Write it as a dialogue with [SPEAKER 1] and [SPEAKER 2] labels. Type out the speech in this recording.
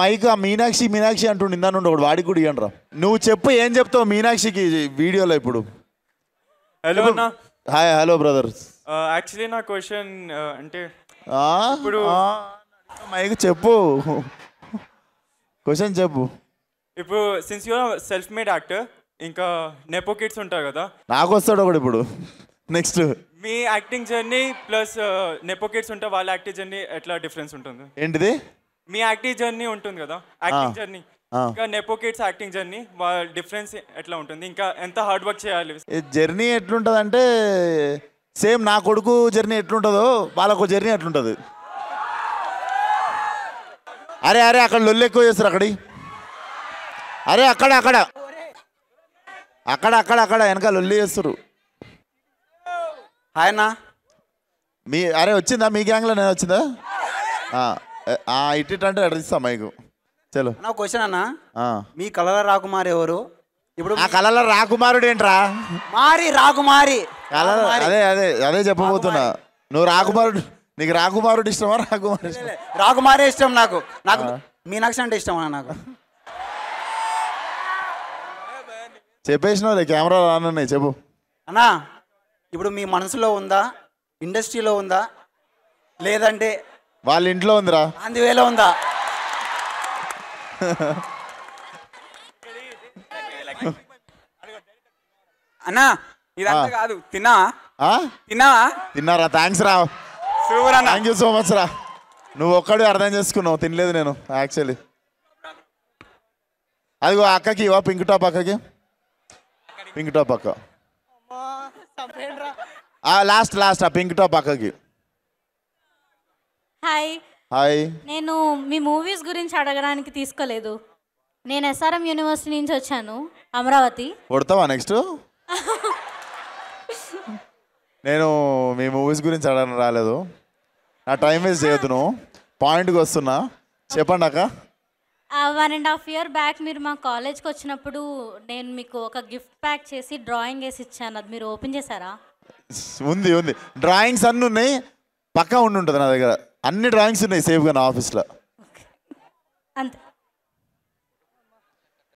[SPEAKER 1] mic ఆ మీనాక్షి మీనాక్షి అంటుండు ఇందా నుండి ఒకడు వాడికి కూడా ఇవ్వండి రా నువ్వు చెప్పు ఏం చెప్తావు మీనాక్షికి వీడియోలో ఇప్పుడు హలో అన్న హాయ్ హలో బ్రదర్
[SPEAKER 2] యాక్చువల్లీ నా క్వశ్చన్ uh, అంటే
[SPEAKER 1] ఇప్పుడు మైక్ చెప్పు క్వశ్చన్ చెప్పు
[SPEAKER 2] ఇప్పుడు since you self made actor ఇంకా నెపో కిడ్స్ ఉంటారు కదా
[SPEAKER 1] నాకు వస్తాడు ఒకడు ఇప్పుడు నెక్స్ట్
[SPEAKER 2] మీ acting journey plus nepo kids ఉంటే వాళ్ళ యాక్టింగ్ జర్నీ ఎట్లా డిఫరెన్స్ ఉంటుంది ఏంటిది మీ యాక్టింగ్ జర్నీ ఉంటుంది కదా యాక్టింగ్ జర్నీ ఇంకా nepo kids acting journey difference ఎట్లా ఉంటుంది ఇంకా ఎంత హార్డ్ వర్క్ చేయాలి
[SPEAKER 1] జర్నీ ఎట్లుంటది అంటే సేమ్ నా కొడుకు జర్నీ ఎట్లుంటుందో వాళ్ళకు జర్నీ ఎట్లుంటుంది అరే అరే అక్కడ లొల్లు ఎక్కువ చేస్తారు అక్కడి అరే అక్కడ అక్కడ అక్కడ అక్కడ అక్కడ వెనక లొల్లి చేస్తారు ఆయన మీ అరే వచ్చిందా మీ గ్యాంగ్లో నేను వచ్చిందా ఇట్టిటంటే అడిగిస్తా మైకు చలో
[SPEAKER 3] నా క్వశ్చన్ అన్న మీ కళల రాకుమారి ఎవరు ఇప్పుడు ఆ కళల రాకుమారుడు ఏంట్రా మారి రాకుమారి
[SPEAKER 1] కలల అదే అదే అదే చెప్పబోతున్నా నువ్వు రాకుమారుడు నీకు రాకుమారుడు ఇష్టమా రాకుమారి
[SPEAKER 3] రాకుమారే ఇష్టం నాకు నాకు మీ నక్ష అంటే ఇష్టం నాకు
[SPEAKER 1] చెప్పేసిన కెమెరా రానున్నాయి చెప్పు
[SPEAKER 3] అన్నా ఇప్పుడు మీ మనసులో ఉందా ఇండస్ట్రీలో ఉందా లేదంటే
[SPEAKER 1] వాళ్ళ ఇంట్లో ఉందిరా
[SPEAKER 3] అందువేళ ఉందా
[SPEAKER 1] అన్నా ఇదంతా కాదు తిన్నా తిన్నా తిన్నారా థ్యాంక్స్ రా సూపర్ అన్న థ్యాంక్ యూ సో మచ్ రా నువ్వు ఒక్కడే అర్థం చేసుకున్నావు తినలేదు నేను యాక్చువల్లీ అదిగో అక్కకి ఇవా పింక్ టాప్ అక్కకి పింక్ టాప్ అక్క లాస్ట్ లాస్ట్ ఆ పింక్ టాప్ అక్కకి హాయ్ హాయ్
[SPEAKER 4] నేను మీ మూవీస్ గురించి అడగడానికి తీసుకోలేదు నేను ఎస్ఆర్ఎం యూనివర్సిటీ నుంచి వచ్చాను అమరావతి
[SPEAKER 1] కొడతావా నెక్స్ట్ నేను మీ మూవీస్ గురించి అడగడం రాలేదు నా టైం వేస్ట్ చేయొద్దు నువ్వు పాయింట్కి వస్తున్నా చెప్పండి అక్క
[SPEAKER 4] one and half year back మీరు మా కాలేజ్కి వచ్చినప్పుడు నేను మీకు ఒక గిఫ్ట్ ప్యాక్ చేసి డ్రాయింగ్ వేసి ఇచ్చాను అది మీరు ఓపెన్ చేశారా
[SPEAKER 1] ఉంది ఉంది డ్రాయింగ్స్ అన్నీ ఉన్నాయి పక్కా ఉండి ఉంటుంది నా దగ్గర అన్ని డ్రాయింగ్స్ ఉన్నాయి సేఫ్గా నా ఆఫీస్లో
[SPEAKER 4] అంతే